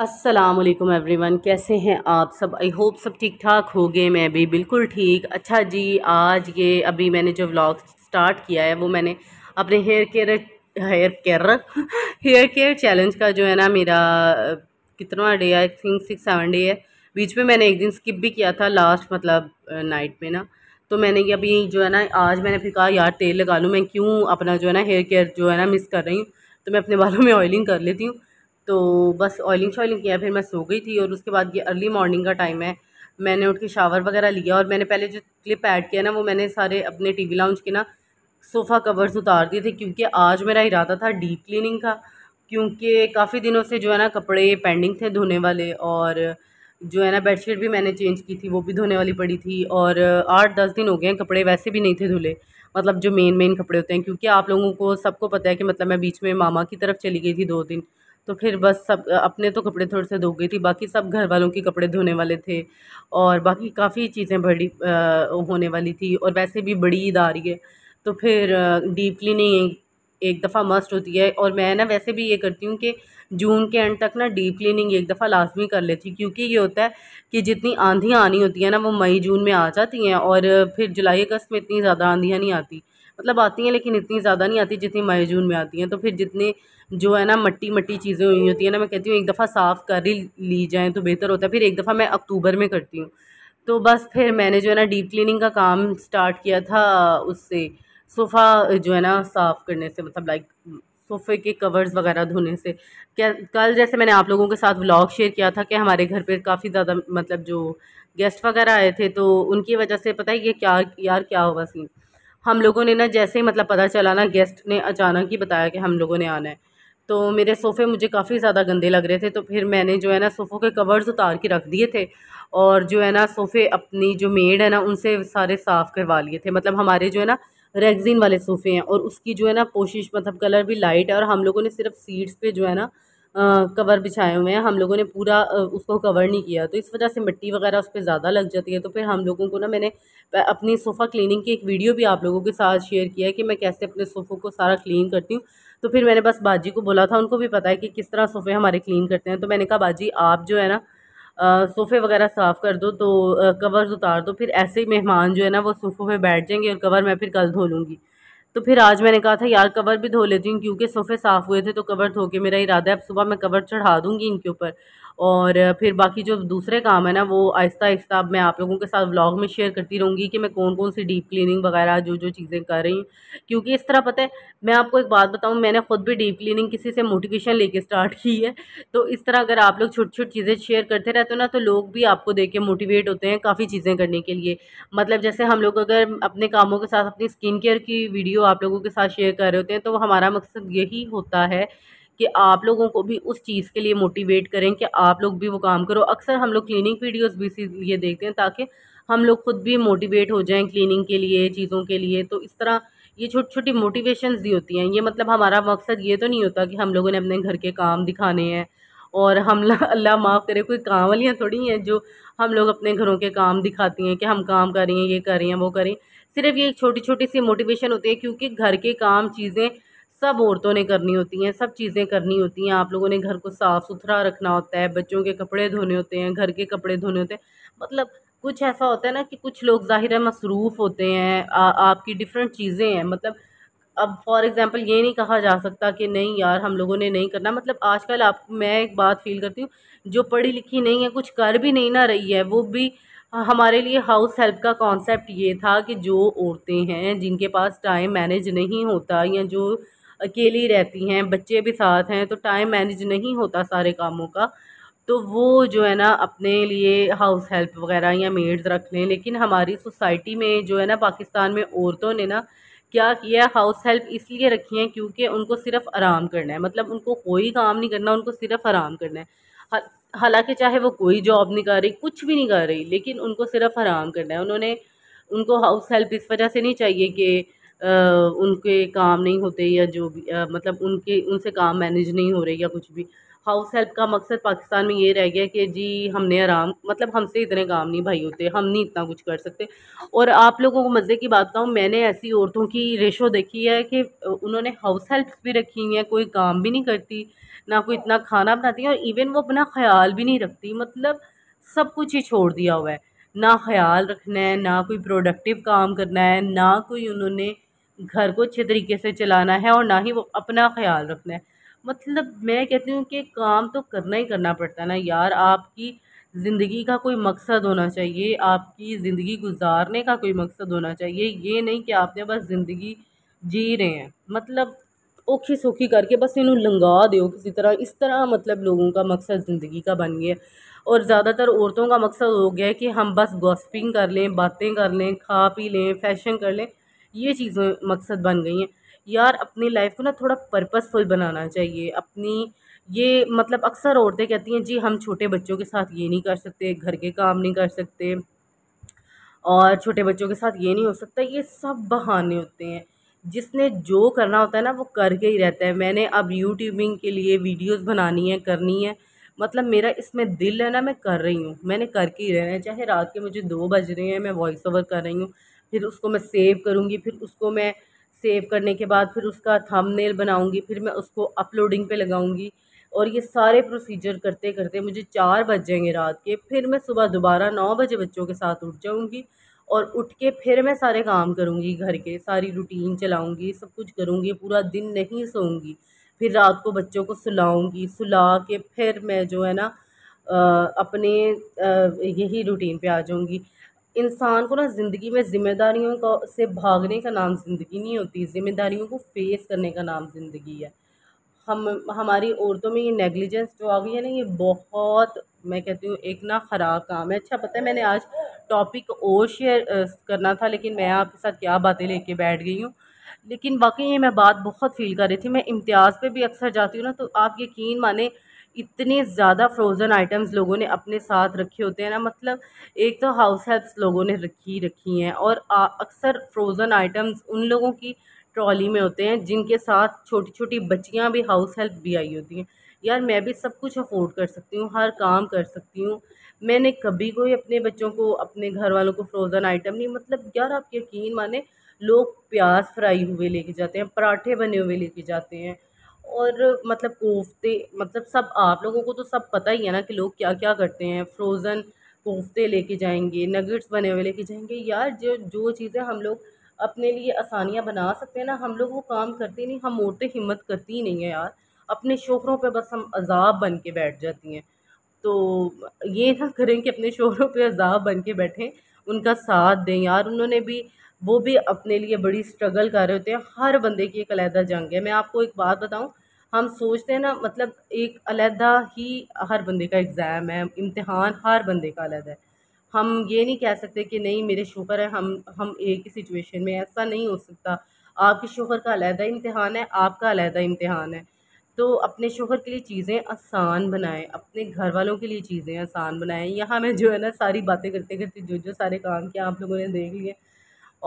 Aslam one कैसे हैं आप सब आई होप सब ठीक ठाक हो गए मैं भी बिल्कुल ठीक अच्छा जी आज ये अभी मैंने जो व्लॉग स्टार्ट किया है वो मैंने अपने hair care hair care hair care challenge का जो है ना मेरा कितना day I think six seven day है बीच में मैंने एक दिन स्किप भी किया था लास्ट मतलब नाइट में ना तो मैंने ये अभी जो है ना आज मैंने फिर कहा यार तेल लगा लूँ मैं क्यों अपना जो है ना हेयर केयर जो है ना मिस कर रही हूँ तो मैं अपने बालों में ऑयलिंग कर लेती हूँ तो बस ऑयलिंग शॉयलिंग किया फिर मैं सो गई थी और उसके बाद ये अर्ली मॉर्निंग का टाइम है मैंने उठ के शावर वगैरह लिया और मैंने पहले जो क्लिप ऐड किया ना वो मैंने सारे अपने टी वी लाउंज के ना सोफ़ा कवर्स उतार दिए थे क्योंकि आज मेरा इरादा था डीप क्लीनिंग का क्योंकि काफ़ी दिनों से जो है ना कपड़े पेंडिंग थे धोने वाले और जो है ना बेडशीट भी मैंने चेंज की थी वो भी धोने वाली पड़ी थी और आठ दस दिन हो गए हैं कपड़े वैसे भी नहीं थे धुले मतलब जो मेन मेन कपड़े होते हैं क्योंकि आप लोगों को सबको पता है कि मतलब मैं बीच में मामा की तरफ चली गई थी दो दिन तो फिर बस सब अपने तो कपड़े थोड़े से धो गई थी बाकी सब घर वालों के कपड़े धोने वाले थे और बाकी काफ़ी चीज़ें बड़ी होने वाली थी और वैसे भी बड़ी ईद आ रही है तो फिर डीप क्लिनिंग एक दफ़ा मस्ट होती है और मैं ना वैसे भी ये करती हूँ कि जून के एंड तक ना डीप क्लीनिंग एक दफ़ा लाजमी कर लेती हूँ क्योंकि ये होता है कि जितनी आंधियाँ आनी होती हैं ना वो मई जून में आ जाती हैं और फिर जुलाई अगस्त में इतनी ज़्यादा आंधियाँ नहीं आती मतलब आती हैं लेकिन इतनी ज़्यादा नहीं आती जितनी मई जून में आती हैं तो फिर जितने जो है ना मट्टी मट्टी चीज़ें हुई होती हैं ना मैं कहती हूँ एक दफ़ा साफ़ कर ही ली जाएँ तो बेहतर होता है फिर एक दफ़ा मैं अक्टूबर में करती हूँ तो बस फिर मैंने जो है ना डीप क्लिनिंग का काम स्टार्ट किया था उससे सोफ़ा जो है ना साफ़ करने से मतलब लाइक सोफ़े के कवर्स वगैरह धोने से क्या कल जैसे मैंने आप लोगों के साथ व्लॉग शेयर किया था कि हमारे घर पर काफ़ी ज़्यादा मतलब जो गेस्ट वगैरह आए थे तो उनकी वजह से पता है ये क्या यार क्या हुआ सीन हम लोगों ने ना जैसे ही मतलब पता चला ना गेस्ट ने अचानक ही बताया कि हम लोगों ने आना है तो मेरे सोफ़े मुझे काफ़ी ज़्यादा गंदे लग रहे थे तो फिर मैंने जो है ना सोफ़ों के कवर्स उतार के रख दिए थे और जो है ना सोफ़े अपनी जो मेड है ना उनसे सारे साफ़ करवा लिए थे मतलब हमारे जो है ना रेगजीन वाले सोफ़े हैं और उसकी जो है ना कोशिश मतलब कलर भी लाइट है और हम लोगों ने सिर्फ सीट्स पे जो है ना कवर बिछाए हुए हैं हम लोगों ने पूरा उसको कवर नहीं किया तो इस वजह से मिट्टी वगैरह उस पर ज़्यादा लग जाती है तो फिर हम लोगों को ना मैंने अपनी सोफ़ा क्लीनिंग की एक वीडियो भी आप लोगों के साथ शेयर किया है कि मैं कैसे अपने सोफ़ों को सारा क्लीन करती हूँ तो फिर मैंने बस बाजी को बोला था उनको भी पता है कि किस तरह सोफ़े हमारे क्लीन करते हैं तो मैंने कहा बाजी आप जो है ना सोफ़े वगैरह साफ़ कर दो तो कवर्स उतार दो फिर ऐसे ही मेहमान जो है ना वो सोफ़ों पे बैठ जाएंगे और कवर मैं फिर कल धो लूँगी तो फिर आज मैंने कहा था यार कवर भी धो लेती हूँ क्योंकि सोफ़े साफ़ हुए थे तो कवर धो के मेरा इरादा है अब सुबह मैं कवर चढ़ा दूँगी इनके ऊपर और फिर बाकी जो दूसरे काम है ना वो आहिस्ता आहिस्ता मैं आप लोगों के साथ व्लॉग में शेयर करती रहूँगी कि मैं कौन कौन सी डीप क्लीनिंग वगैरह जो जो चीज़ें कर रही हूँ क्योंकि इस तरह पता है मैं आपको एक बात बताऊँ मैंने ख़ुद भी डीप क्लीनिंग किसी से मोटिवेशन लेके स्टार्ट की है तो इस तरह अगर आप लोग छोटी छोटी चीज़ें शेयर करते रहते हो ना तो लोग भी आपको देख के मोटिवेट होते हैं काफ़ी चीज़ें करने के लिए मतलब जैसे हम लोग अगर अपने कामों के साथ अपनी स्किन केयर की वीडियो आप लोगों के साथ शेयर कर रहे होते हैं तो हमारा मकसद यही होता है कि आप लोगों को भी उस चीज़ के लिए मोटिवेट करें कि आप लोग भी वो काम करो अक्सर हम लोग क्लीनिंग वीडियोज़ भी इसीलिए देखते हैं ताकि हम लोग खुद भी मोटिवेट हो जाएं क्लीनिंग के लिए चीज़ों के लिए तो इस तरह ये छोटी छोटी मोटिवेशन दी होती हैं ये मतलब हमारा मकसद ये तो नहीं होता कि हम लोगों ने अपने घर के काम दिखाने हैं और हम अल्लाह माफ़ करे कोई काम वालियाँ थोड़ी हैं जो हम लोग अपने घरों के काम दिखाती हैं कि हम काम कर रही हैं ये कर रही हैं वो करें सिर्फ ये एक छोटी छोटी सी मोटिवेशन होती है क्योंकि घर के काम चीज़ें सब औरतों ने करनी होती हैं सब चीज़ें करनी होती हैं आप लोगों ने घर को साफ़ सुथरा रखना होता है बच्चों के कपड़े धोने होते हैं घर के कपड़े धोने होते हैं मतलब कुछ ऐसा होता है ना कि कुछ लोग ज़ाहिर है मसरूफ़ होते हैं आ, आपकी डिफरेंट चीज़ें हैं मतलब अब फॉर एग्ज़ाम्पल ये नहीं कहा जा सकता कि नहीं यार हम लोगों ने नहीं करना मतलब आजकल आप मैं एक बात फील करती हूँ जो पढ़ी लिखी नहीं है कुछ कर भी नहीं ना रही है वो भी हमारे लिए हाउस हेल्प का कॉन्सेप्ट ये था कि जो औरतें हैं जिनके पास टाइम मैनेज नहीं होता या जो अकेली रहती हैं बच्चे भी साथ हैं तो टाइम मैनेज नहीं होता सारे कामों का तो वो जो है ना अपने लिए हाउस हेल्प वगैरह या मेड्स रख लें लेकिन हमारी सोसाइटी में जो है ना पाकिस्तान में औरतों ने ना क्या किया हाउस हेल्प इसलिए रखी है क्योंकि उनको सिर्फ आराम करना है मतलब उनको कोई काम नहीं करना उनको सिर्फ आराम करना है हालांकि चाहे वो कोई जॉब नहीं कर रही कुछ भी नहीं कर रही लेकिन उनको सिर्फ आराम करना है उन्होंने उनको हाउस हेल्प इस वजह से नहीं चाहिए कि उनके काम नहीं होते या जो भी मतलब उनके उनसे काम मैनेज नहीं हो रहे या कुछ भी हाउस हेल्प का मकसद पाकिस्तान में ये रह गया कि जी हमने आराम मतलब हमसे इतने काम नहीं भाई होते हम नहीं इतना कुछ कर सकते और आप लोगों को मज़े की बात बताऊँ मैंने ऐसी औरतों की रेशो देखी है कि उन्होंने हाउस हेल्प भी रखी हुई हैं कोई काम भी नहीं करती ना कोई इतना खाना बनाती है और इवन वो अपना ख्याल भी नहीं रखती मतलब सब कुछ ही छोड़ दिया हुआ है ना ख्याल रखना है ना कोई प्रोडक्टिव काम करना है ना कोई उन्होंने घर को अच्छे तरीके से चलाना है और ना ही वो अपना ख्याल रखना है मतलब मैं कहती हूँ कि काम तो करना ही करना पड़ता है ना यार आपकी ज़िंदगी का कोई मकसद होना चाहिए आपकी ज़िंदगी गुजारने का कोई मकसद होना चाहिए ये नहीं कि आपने बस ज़िंदगी जी रहे हैं मतलब औखी सौखी करके बस इन्हों लंगा दो किसी तरह इस तरह मतलब लोगों का मकसद ज़िंदगी का बन गया और ज़्यादातर औरतों का मकसद हो गया है कि हम बस गॉसपिंग कर लें बातें कर लें खा पी लें फैशन कर लें ये चीज़ें मकसद बन गई हैं यार अपनी लाइफ को ना थोड़ा पर्पसफुल बनाना चाहिए अपनी ये मतलब अक्सर औरतें कहती हैं जी हम छोटे बच्चों के साथ ये नहीं कर सकते घर के काम नहीं कर सकते और छोटे बच्चों के साथ ये नहीं हो सकता ये सब बहाने होते हैं जिसने जो करना होता है ना वो करके ही रहता है मैंने अब यूट्यूबिंग के लिए वीडियोस बनानी है करनी है मतलब मेरा इसमें दिल है ना मैं कर रही हूँ मैंने करके ही रहना है चाहे रात के मुझे दो बज रहे हैं मैं वॉइस ओवर कर रही हूँ फिर उसको मैं सेव करूँगी फिर उसको मैं सेव करने के बाद फिर उसका थंबनेल बनाऊँगी फिर मैं उसको अपलोडिंग पे लगाऊँगी और ये सारे प्रोसीजर करते करते मुझे चार बज जाएंगे रात के फिर मैं सुबह दोबारा नौ बजे बच्चों के साथ उठ जाऊँगी और उठ के फिर मैं सारे काम करूँगी घर के सारी रूटीन चलाऊँगी सब कुछ करूँगी पूरा दिन नहीं सोऊँगी फिर रात को बच्चों को सुलाऊँगी सुला के फिर मैं जो है ना अपने यही रूटीन पे आ जाऊँगी इंसान को ना ज़िंदगी में ज़िम्मेदारियों का से भागने का नाम ज़िंदगी नहीं होती ज़िम्मेदारियों को फेस करने का नाम ज़िंदगी है हम हमारी औरतों में ये नेगलिजेंस जो आ गई है ना ये बहुत मैं कहती हूँ एक ना ख़राब काम है अच्छा पता है मैंने आज टॉपिक और शेयर करना था लेकिन मैं आपके साथ क्या बातें लेके बैठ गई हूँ लेकिन वाकई ये मैं बात बहुत फील कर रही थी मैं इम्तियाज़ पे भी अक्सर जाती हूँ ना तो आप यकीन माने इतने ज़्यादा फ्रोज़न आइटम्स लोगों ने अपने साथ रखे होते हैं ना मतलब एक तो हाउस हेल्प्स लोगों ने रखी रखी हैं और अक्सर फ्रोज़न आइटम्स उन लोगों की ट्रॉली में होते हैं जिनके साथ छोटी छोटी बच्चियाँ भी हाउस हेल्प भी आई होती हैं यार मैं भी सब कुछ अफोर्ड कर सकती हूँ हर काम कर सकती हूँ मैंने कभी कोई अपने बच्चों को अपने घर वालों को फ्रोज़न आइटम नहीं मतलब यार आप यकीन माने लोग प्याज फ्राई हुए लेके जाते हैं पराठे बने हुए लेके जाते हैं और मतलब कोफ्ते मतलब सब आप लोगों को तो सब पता ही है ना कि लोग क्या क्या करते हैं फ्रोज़न कोफ्ते लेके जाएंगे नगेट्स बने हुए लेके जाएंगे यार जो जो चीज़ें हम लोग अपने लिए आसानियाँ बना सकते हैं ना हम लोग वो काम करते नहीं हम औरतें हिम्मत करती ही नहीं है यार अपने शोहरों पे बस हम अजाब बन के बैठ जाती हैं तो ये ना करें कि अपने शोहरों पे अजाब बन के बैठें उनका साथ दें यार उन्होंने भी वो भी अपने लिए बड़ी स्ट्रगल कर रहे होते हैं हर बंदे की एक अलहदा जंग है मैं आपको एक बात बताऊँ हम सोचते हैं ना मतलब एक अलहदा ही हर बंदे का एग्ज़ाम है इम्तहान हर बंदे का अलग है हम ये नहीं कह सकते कि नहीं मेरे शोहर है हम हम एक ही सिचुएशन में ऐसा नहीं हो सकता आपके शोहर का अलहदा इम्तहान है आपका अलहदा इम्तहान है तो अपने शोहर के लिए चीज़ें आसान बनाएं अपने घर वालों के लिए चीज़ें आसान बनाएं यहाँ मैं जो है ना सारी बातें करते करते जो जो सारे काम किए आप लोगों ने देख लिए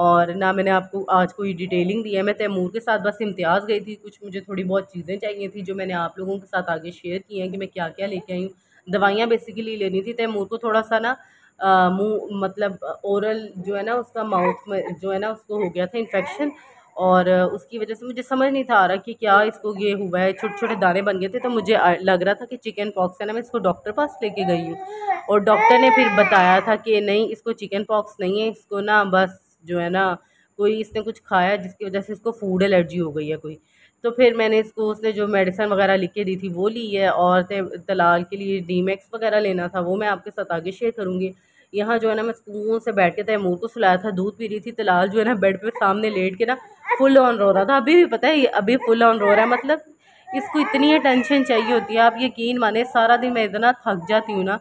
और ना मैंने आपको आज कोई डिटेलिंग दी है मैं तैमूर के साथ बस इम्तियाज़ गई थी कुछ मुझे थोड़ी बहुत चीज़ें चाहिए थी जो मैंने आप लोगों के साथ आगे शेयर की हैं कि मैं क्या क्या लेके आई हूँ दवाइयाँ बेसिकली लेनी थी तैमूर को थोड़ा सा ना मुँह मतलब ओरल जो है ना उसका माउथ में जो है ना उसको हो गया था इन्फेक्शन और उसकी वजह से मुझे समझ नहीं था आ रहा कि क्या इसको ये हुआ है छोटे छोटे दाने बन गए थे तो मुझे लग रहा था कि चिकन पॉक्स है ना मैं इसको डॉक्टर पास लेके गई हूँ और डॉक्टर ने फिर बताया था कि नहीं इसको चिकन पॉक्स नहीं है इसको ना बस जो है ना कोई इसने कुछ खाया जिसकी वजह से इसको फूड एलर्जी हो गई है कोई तो फिर मैंने इसको उसने जो मेडिसन वगैरह लिख के दी थी वो ली है और तलाल के लिए डीमेक्स वगैरह लेना था वो मैं आपके साथ आगे शेयर करूँगी यहाँ जो है ना मैं सुकून से बैठ के तैमूर को सुलाया था दूध पी रही थी तलाल जो है ना बेड पे सामने लेट के ना फुल ऑन रो रहा था अभी भी पता है अभी फुल ऑन रो रहा है मतलब इसको इतनी टेंशन चाहिए होती है आप यकीन माने सारा दिन मैं इतना थक जाती हूँ ना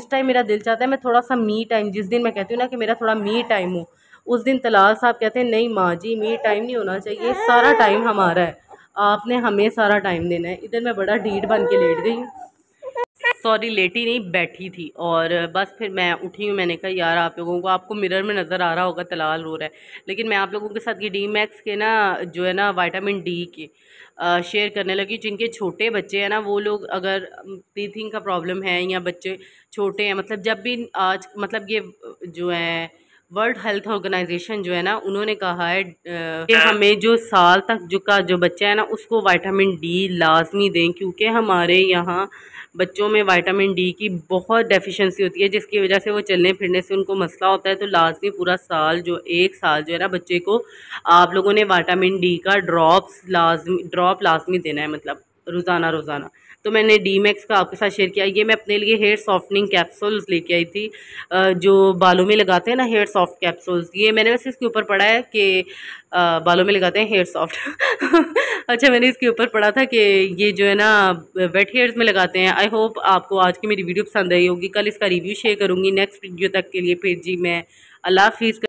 इस टाइम मेरा दिल चाहता है मैं थोड़ा सा मी टाइम जिस दिन मैं कहती हूँ ना कि मेरा थोड़ा मी टाइम हो उस दिन तलाल साहब कहते हैं नहीं माँ जी मेरी टाइम नहीं होना चाहिए सारा टाइम हमारा है आपने हमें सारा टाइम देना है इधर मैं बड़ा ढीठ बन के लेट गई सॉरी लेटी नहीं बैठी थी और बस फिर मैं उठी हूँ मैंने कहा यार आप लोगों को आपको मिरर में नज़र आ रहा होगा तलाल रो रहा है लेकिन मैं आप लोगों के साथ ये डी मैक्स के ना जो है ना वाइटामिन डी के शेयर करने लगी जिनके छोटे बच्चे हैं ना वो लोग अगर ब्रीथिंग का प्रॉब्लम है या बच्चे छोटे हैं मतलब जब भी आज मतलब ये जो है वर्ल्ड हेल्थ ऑर्गेनाइजेशन जो है ना उन्होंने कहा है कि हमें जो साल तक जो का जो बच्चा है ना उसको वाइटामिन डी लाजमी दें क्योंकि हमारे यहाँ बच्चों में वाइटामिन डी की बहुत डेफिशिएंसी होती है जिसकी वजह से वो चलने फिरने से उनको मसला होता है तो लाजमी पूरा साल जो एक साल जो है ना बच्चे को आप लोगों ने वाइटामिन डी का ड्रॉप्स लाजमी ड्रॉप लाजमी देना है मतलब रोज़ाना रोज़ाना तो मैंने डी मैक्स का आपके साथ शेयर किया ये मैं अपने लिए हेयर सॉफ्टनिंग कैप्सूल्स लेके आई थी जो बालों में लगाते हैं ना हेयर सॉफ्ट कैप्सूल्स ये मैंने वैसे इसके ऊपर पढ़ा है कि बालों में लगाते हैं हेयर सॉफ्ट अच्छा मैंने इसके ऊपर पढ़ा था कि ये जो है ना वेट हेयर्स में लगाते हैं आई होप आपको आज की मेरी वीडियो पसंद आई होगी कल इसका रिव्यू शेयर करूँगी नेक्स्ट वीडियो तक के लिए फिर जी मैं अल्लाह हाफिज़